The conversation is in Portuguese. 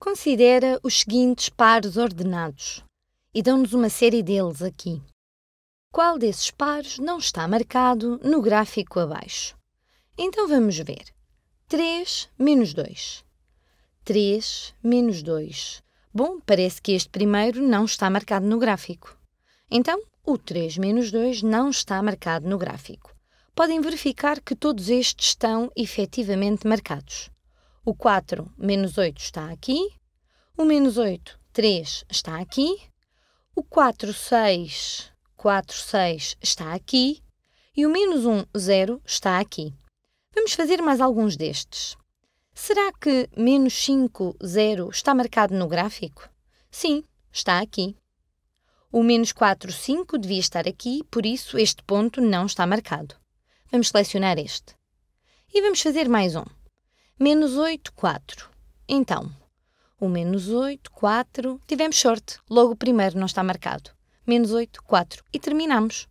Considera os seguintes pares ordenados e dão-nos uma série deles aqui. Qual desses pares não está marcado no gráfico abaixo? Então vamos ver. 3 menos 2. 3 menos 2. Bom, parece que este primeiro não está marcado no gráfico. Então, o 3 menos 2 não está marcado no gráfico. Podem verificar que todos estes estão efetivamente marcados. O 4 menos 8 está aqui. O menos 8, 3 está aqui. O 4, 6, 4, 6 está aqui. E o menos 1, 0 está aqui. Vamos fazer mais alguns destes. Será que menos 5, 0 está marcado no gráfico? Sim, está aqui. O menos 4, 5 devia estar aqui, por isso este ponto não está marcado. Vamos selecionar este. E vamos fazer mais um. Menos 8, 4. Então, o menos 8, 4. Tivemos sorte. Logo o primeiro não está marcado. Menos 8, 4. E terminamos.